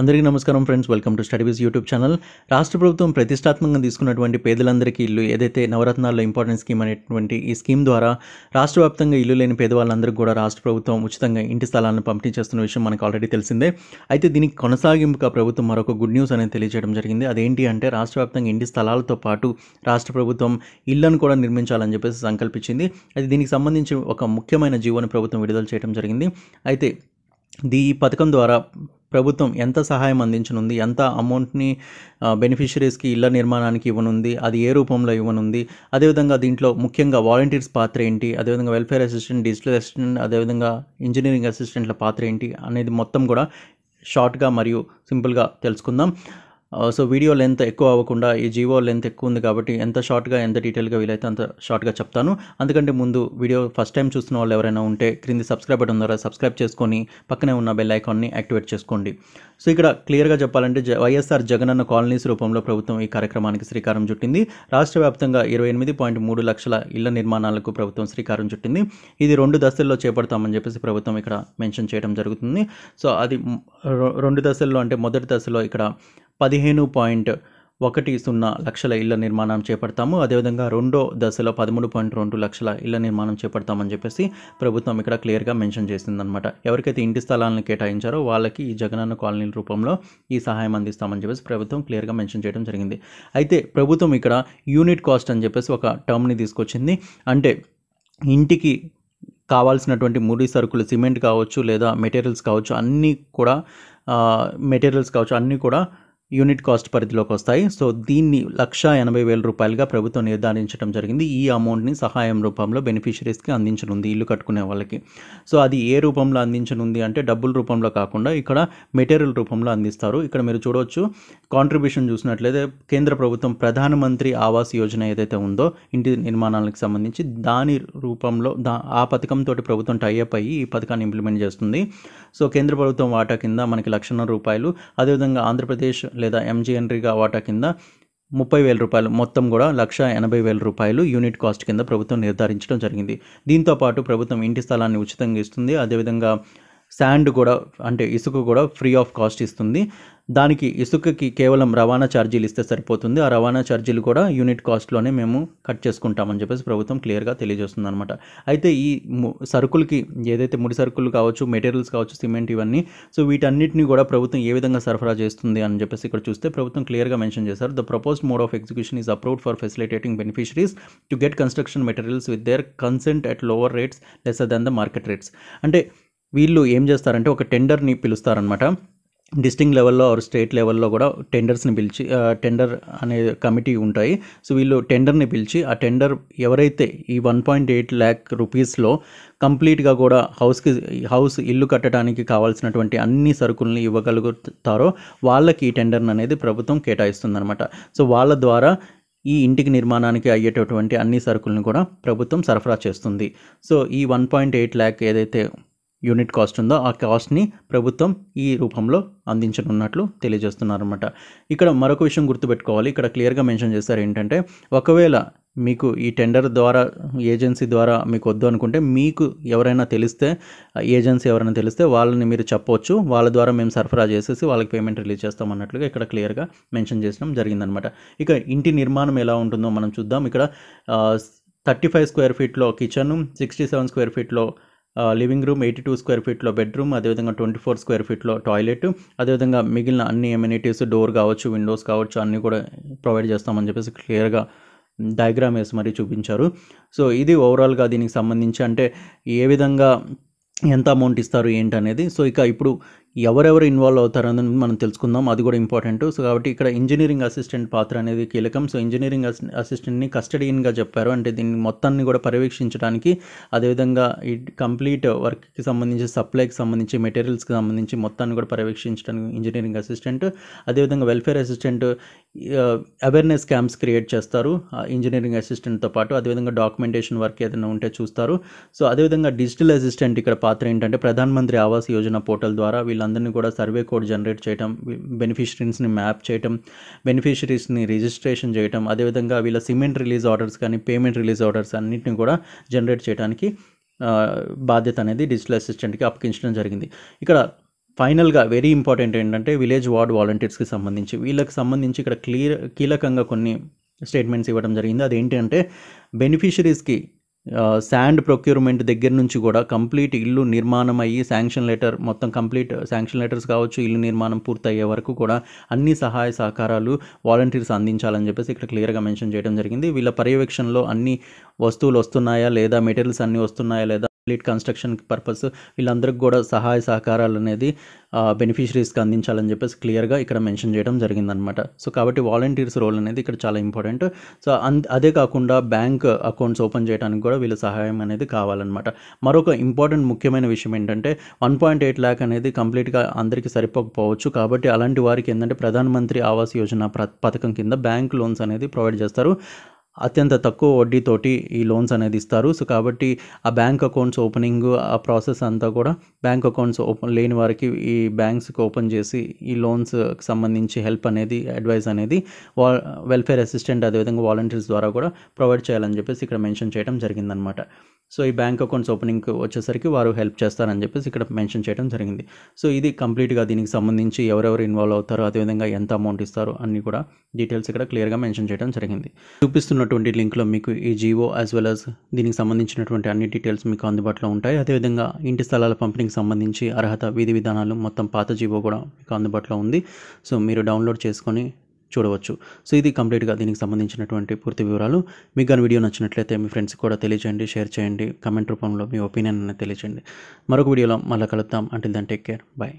అందరికీ నమస్కారం friends welcome to studies YouTube channel రాష్ట్ర ప్రభుత్వం ప్రతిష్టాత్మకంగా తీసుకున్నటువంటి పేదలందరికీ ఇల్లు ఏదైతే నవరత్నాల్లో ఇంపార్టెంట్ స్కీమ్ అనేటువంటి ఈ స్కీమ్ ద్వారా రాష్ట్ర వ్యాప్తంగా ఇల్లు లేని పేదవాళ్ళందరికీ కూడా రాష్ట్ర ప్రభుత్వం ఉచితంగా ఇంటి స్థలాలను పంపిణీ చేస్తున్న విషయం మనకు ఆల్రెడీ తెలిసిందే అయితే దీనికి కొనసాగింపుగా ప్రభుత్వం మరొక గుడ్ న్యూస్ అనేది తెలియజేయడం జరిగింది అదేంటి అంటే రాష్ట్ర వ్యాప్తంగా ఇంటి స్థలాలతో పాటు రాష్ట్ర ప్రభుత్వం ఇళ్లను కూడా నిర్మించాలని చెప్పేసి సంకల్పించింది అయితే దీనికి సంబంధించి ఒక ముఖ్యమైన జీవన ప్రభుత్వం విడుదల చేయడం జరిగింది అయితే ఈ పథకం ద్వారా ప్రభుత్వం ఎంత సహాయం అందించనుంది ఎంత అమౌంట్ని బెనిఫిషరీస్కి ఇళ్ల నిర్మాణానికి ఇవ్వనుంది అది ఏ రూపంలో ఇవ్వనుంది అదేవిధంగా దీంట్లో ముఖ్యంగా వాలంటీర్స్ పాత్ర ఏంటి అదేవిధంగా వెల్ఫేర్ అసిస్టెంట్ డిజిటల్ అసిస్టెంట్ అదేవిధంగా ఇంజనీరింగ్ అసిస్టెంట్ల పాత్ర ఏంటి అనేది మొత్తం కూడా షార్ట్గా మరియు సింపుల్గా తెలుసుకుందాం సో వీడియో లెంత్ ఎక్కువ అవ్వకుండా ఈ జీవో లెంత్ ఎక్కువ ఉంది కాబట్టి ఎంత షార్ట్గా ఎంత డీటెయిల్గా వీలైతే అంత షార్ట్గా చెప్తాను అందుకంటే ముందు వీడియో ఫస్ట్ టైం చూస్తున్న వాళ్ళు ఎవరైనా ఉంటే క్రింది సబ్స్క్రైబ్ బటన్ ద్వారా సబ్స్క్రైబ్ చేసుకొని పక్కనే ఉన్న బెల్ ఐకాన్ని యాక్టివేట్ చేసుకోండి సో ఇక్కడ క్లియర్గా చెప్పాలంటే వైఎస్ఆర్ జగనన్న కాలనీస్ రూపంలో ప్రభుత్వం ఈ కార్యక్రమానికి శ్రీకారం చుట్టింది రాష్ట్ర వ్యాప్తంగా ఇరవై ఎనిమిది పాయింట్ మూడు లక్షల ఇళ్ల నిర్మాణాలకు ప్రభుత్వం శ్రీకారం చుట్టింది ఇది రెండు దశల్లో చేపడతామని చెప్పేసి ప్రభుత్వం ఇక్కడ మెన్షన్ చేయడం జరుగుతుంది సో అది రెండు దశల్లో అంటే మొదటి దశలో ఇక్కడ పదిహేను పాయింట్ ఒకటి సున్నా లక్షల ఇళ్ల నిర్మాణం చేపడతాము అదేవిధంగా రెండో దశలో పదమూడు పాయింట్ రెండు లక్షల ఇళ్ల నిర్మాణం చేపడతామని చెప్పేసి ప్రభుత్వం ఇక్కడ క్లియర్గా మెన్షన్ చేసిందనమాట ఎవరికైతే ఇంటి స్థలాలను కేటాయించారో వాళ్ళకి ఈ జగనన్న కాలనీల రూపంలో ఈ సహాయం అందిస్తామని చెప్పేసి ప్రభుత్వం క్లియర్గా మెన్షన్ చేయడం జరిగింది అయితే ప్రభుత్వం ఇక్కడ యూనిట్ కాస్ట్ అని చెప్పేసి ఒక టర్మ్ని తీసుకొచ్చింది అంటే ఇంటికి కావాల్సినటువంటి ముడి సరుకులు సిమెంట్ కావచ్చు లేదా మెటీరియల్స్ కావచ్చు అన్నీ కూడా మెటీరియల్స్ కావచ్చు అన్నీ కూడా యూనిట్ కాస్ట్ పరిధిలోకి వస్తాయి సో దీన్ని లక్ష ఎనభై వేల రూపాయలుగా ప్రభుత్వం నిర్ధారించడం జరిగింది ఈ అమౌంట్ని సహాయం రూపంలో బెనిఫిషరీస్కి అందించనుంది ఇల్లు కట్టుకునే వాళ్ళకి సో అది ఏ రూపంలో అందించనుంది అంటే డబ్బుల రూపంలో కాకుండా ఇక్కడ మెటీరియల్ రూపంలో అందిస్తారు ఇక్కడ మీరు చూడవచ్చు కాంట్రిబ్యూషన్ చూసినట్లయితే కేంద్ర ప్రభుత్వం ప్రధానమంత్రి ఆవాస్ యోజన ఏదైతే ఉందో ఇంటి నిర్మాణాలకు సంబంధించి దాని రూపంలో దా ఆ పథకంతో ప్రభుత్వం టైఅప్ అయ్యి ఈ పథకాన్ని ఇంప్లిమెంట్ చేస్తుంది సో కేంద్ర ప్రభుత్వం వాటా కింద మనకి లక్షన్నర రూపాయలు అదేవిధంగా ఆంధ్రప్రదేశ్ లేదా ఎంజీ రిగా వాటా కింద ముప్పై వేల రూపాయలు మొత్తం కూడా లక్ష ఎనభై వేల రూపాయలు యూనిట్ కాస్ట్ కింద ప్రభుత్వం నిర్ధారించడం జరిగింది దీంతో పాటు ప్రభుత్వం ఇంటి స్థలాన్ని ఉచితంగా ఇస్తుంది అదేవిధంగా శాండ్ కూడా అంటే ఇసుక కూడా ఫ్రీ ఆఫ్ కాస్ట్ ఇస్తుంది దానికి ఇసుకకి కేవలం రవాణా ఛార్జీలు ఇస్తే సరిపోతుంది ఆ రవాణా ఛార్జీలు కూడా యూనిట్ కాస్ట్లోనే మేము కట్ చేసుకుంటామని చెప్పేసి ప్రభుత్వం క్లియర్గా తెలియజేస్తుంది అనమాట అయితే ఈ సరుకులకి ఏదైతే ముడి సరుకులు కావచ్చు మెటీరియల్స్ కావచ్చు సిమెంట్ ఇవన్నీ సో వీటన్నిటిని కూడా ప్రభుత్వం ఏ విధంగా సరఫరా చేస్తుంది అని చెప్పేసి ఇక్కడ చూస్తే ప్రభుత్వం క్లియర్గా మెన్షన్ చేశారు the proposed mode of execution is approved for facilitating beneficiaries to get construction materials with their consent at lower rates less than the market rates అంటే వీళ్ళు ఏం చేస్తారంటే ఒక టెండర్ని పిలుస్తారనమాట డిస్టింగ్ లెవెల్లో ఆరు స్టేట్ లెవెల్లో కూడా టెండర్స్ని పిలిచి టెండర్ అనే కమిటీ ఉంటాయి సో వీళ్ళు టెండర్ని పిలిచి ఆ టెండర్ ఎవరైతే ఈ వన్ పాయింట్ ఎయిట్ ల్యాక్ రూపీస్లో కంప్లీట్గా కూడా హౌస్కి హౌస్ ఇల్లు కట్టడానికి కావాల్సినటువంటి అన్ని సరుకుల్ని ఇవ్వగలుగుతారో వాళ్ళకి ఈ టెండర్ని అనేది ప్రభుత్వం కేటాయిస్తుందన్నమాట సో వాళ్ళ ద్వారా ఈ ఇంటికి నిర్మాణానికి అయ్యేటటువంటి అన్ని సరుకులను కూడా ప్రభుత్వం సరఫరా చేస్తుంది సో ఈ వన్ పాయింట్ ఎయిట్ ల్యాక్ ఏదైతే యూనిట్ కాస్ట్ ఉందో ఆ కాస్ట్ని ప్రభుత్వం ఈ రూపంలో అందించనున్నట్లు తెలియజేస్తున్నారన్నమాట ఇక్కడ మరొక విషయం గుర్తుపెట్టుకోవాలి ఇక్కడ క్లియర్గా మెన్షన్ చేస్తారు ఏంటంటే ఒకవేళ మీకు ఈ టెండర్ ద్వారా ఏజెన్సీ ద్వారా మీకు వద్దు అనుకుంటే మీకు ఎవరైనా తెలిస్తే ఏజెన్సీ ఎవరైనా తెలిస్తే వాళ్ళని మీరు చెప్పవచ్చు వాళ్ళ ద్వారా మేము సరఫరా చేసేసి వాళ్ళకి పేమెంట్ రిలీజ్ చేస్తాం అన్నట్లుగా ఇక్కడ క్లియర్గా మెన్షన్ చేయడం జరిగిందనమాట ఇక ఇంటి నిర్మాణం ఎలా ఉంటుందో మనం చూద్దాం ఇక్కడ థర్టీ ఫైవ్ స్క్వేర్ ఫీట్లో కిచెన్ సిక్స్టీ సెవెన్ స్క్వేర్ ఫీట్లో living room eighty two square ఫీట్లో బెడ్రూమ్ అదేవిధంగా ట్వంటీ ఫోర్ స్క్వేర్ ఫీట్లో టాయిలెట్ అదేవిధంగా మిగిలిన అన్ని ఎమ్యూనిటీస్ డోర్ కావచ్చు విండోస్ కావచ్చు అన్నీ కూడా ప్రొవైడ్ చేస్తామని చెప్పేసి క్లియర్గా డయాగ్రామ్ వేసి మరీ చూపించారు సో ఇది ఓవరాల్గా దీనికి సంబంధించి అంటే ఏ విధంగా ఎంత అమౌంట్ ఇస్తారు ఏంటనేది సో ఇక ఇప్పుడు ఎవరెవరు ఇన్వాల్వ్ అవుతారు అనేది మనం తెలుసుకుందాం అది కూడా ఇంపార్టెంట్ సో కాబట్టి ఇక్కడ ఇంజనీరింగ్ అసిస్టెంట్ పాత్ర అనేది కీలకం సో ఇంజనీరింగ్ అసిస్టెంట్ని కస్టడీన్గా చెప్పారు అంటే దీన్ని మొత్తాన్ని కూడా పర్యవేక్షించడానికి అదేవిధంగా ఈ కంప్లీట్ వర్క్కి సంబంధించి సప్లైకి సంబంధించి మెటీరియల్స్కి సంబంధించి మొత్తాన్ని కూడా పర్యవేక్షించడానికి ఇంజనీరింగ్ అసిస్టెంట్ అదేవిధంగా welfare assistant awareness camps create చేస్తారు ఇంజనీరింగ్ అసిస్టెంట్తో పాటు అదేవిధంగా డాక్యుమెంటేషన్ వర్క్ ఏదైనా ఉంటే చూస్తారు సో అదేవిధంగా డిజిటల్ అసిస్టెంట్ ఇక్కడ పాత్ర ఏంటంటే ప్రధానమంత్రి ఆవాస్ యోజన పోర్టల్ ద్వారా వీళ్ళ వీళ్ళందరినీ కూడా సర్వే కోడ్ జనరేట్ చేయటం బెనిఫిషరీస్ని మ్యాప్ చేయటం బెనిఫిషరీస్ని రిజిస్ట్రేషన్ చేయటం అదేవిధంగా వీళ్ళ సిమెంట్ రిలీజ్ ఆర్డర్స్ కానీ పేమెంట్ రిలీజ్ ఆర్డర్స్ అన్నింటినీ కూడా జనరేట్ చేయడానికి బాధ్యత అనేది డిజిటల్ అసిస్టెంట్కి అప్పగించడం జరిగింది ఇక్కడ ఫైనల్గా వెరీ ఇంపార్టెంట్ ఏంటంటే విలేజ్ వార్డ్ వాలంటీర్స్కి సంబంధించి వీళ్ళకి సంబంధించి ఇక్కడ క్లియర్ కీలకంగా కొన్ని స్టేట్మెంట్స్ ఇవ్వడం జరిగింది అదేంటి అంటే బెనిఫిషరీస్కి శాండ్ ప్రొక్యూర్మెంట్ దగ్గర నుంచి కూడా కంప్లీట్ ఇల్లు నిర్మాణం అయ్యి శాంక్షన్ లెటర్ మొత్తం కంప్లీట్ శాంక్షన్ లెటర్స్ కావచ్చు ఇల్లు నిర్మాణం పూర్తయ్యే వరకు కూడా అన్ని సహాయ సహకారాలు వాలంటీర్స్ అందించాలని చెప్పేసి ఇక్కడ క్లియర్గా మెన్షన్ చేయడం జరిగింది వీళ్ళ పర్యవేక్షణలో అన్ని వస్తువులు వస్తున్నాయా లేదా మెటీరియల్స్ అన్నీ వస్తున్నాయా లేదా కంప్లీట్ కన్స్ట్రక్షన్ పర్పస్ వీళ్ళందరికీ కూడా సహాయ సహకారాలు అనేది బెనిఫిషరీస్కి అందించాలని చెప్పేసి క్లియర్గా ఇక్కడ మెన్షన్ చేయడం జరిగిందనమాట సో కాబట్టి వాలంటీర్స్ రోల్ అనేది ఇక్కడ చాలా ఇంపార్టెంట్ సో అదే కాకుండా బ్యాంక్ అకౌంట్స్ ఓపెన్ చేయడానికి కూడా వీళ్ళ సహాయం అనేది కావాలన్నమాట మరొక ఇంపార్టెంట్ ముఖ్యమైన విషయం ఏంటంటే వన్ పాయింట్ ఎయిట్ ల్యాక్ అనేది కంప్లీట్గా అందరికీ సరిపోకపోవచ్చు కాబట్టి అలాంటి వారికి ఏంటంటే ప్రధానమంత్రి ఆవాస్ యోజన పథకం కింద బ్యాంక్ లోన్స్ అనేది ప్రొవైడ్ చేస్తారు అత్యంత తక్కువ వడ్డీతోటి ఈ లోన్స్ అనేది ఇస్తారు సో కాబట్టి ఆ బ్యాంక్ అకౌంట్స్ ఓపెనింగ్ ఆ ప్రాసెస్ అంతా కూడా బ్యాంక్ అకౌంట్స్ ఓపెన్ లేని వారికి ఈ బ్యాంక్స్కి ఓపెన్ చేసి ఈ లోన్స్కి సంబంధించి హెల్ప్ అనేది అడ్వైస్ అనేది వా వెల్ఫేర్ అసిస్టెంట్ అదేవిధంగా వాలంటీర్స్ ద్వారా కూడా ప్రొవైడ్ చేయాలని చెప్పేసి ఇక్కడ మెన్షన్ చేయడం జరిగిందనమాట సో ఈ బ్యాంక్ అకౌంట్స్ ఓపెనింగ్కి వచ్చేసరికి వారు హెల్ప్ చేస్తారని చెప్పేసి ఇక్కడ మెన్షన్ చేయడం జరిగింది సో ఇది కంప్లీట్గా దీనికి సంబంధించి ఎవరెవరు ఇన్వాల్వ్ అవుతారు అదేవిధంగా ఎంత అమౌంట్ ఇస్తారు అన్నీ కూడా డీటెయిల్స్ ఇక్కడ క్లియర్గా మెన్షన్ చేయడం జరిగింది చూపిస్తున్న ఉన్నటువంటి లింక్లో మీకు ఈ జీవో యాజ్ వెల్ అస్ దీనికి సంబంధించినటువంటి అన్ని డీటెయిల్స్ మీకు అందుబాటులో ఉంటాయి అదేవిధంగా ఇంటి స్థలాల పంపిణీకి సంబంధించి అర్హత విధి విధానాలు మొత్తం పాత జీవో కూడా మీకు అందుబాటులో ఉంది సో మీరు డౌన్లోడ్ చేసుకొని చూడవచ్చు సో ఇది కంప్లీట్గా దీనికి సంబంధించినటువంటి పూర్తి వివరాలు మీకు కానీ వీడియో నచ్చినట్లయితే మీ ఫ్రెండ్స్ కూడా తెలియజేయండి షేర్ చేయండి కమెంట్ రూపంలో మీ ఒపీనియన్ అనేది తెలియజేయండి మరొక వీడియోలో మళ్ళీ కలుద్దాం అంటే దన్ టేక్ కేర్ బాయ్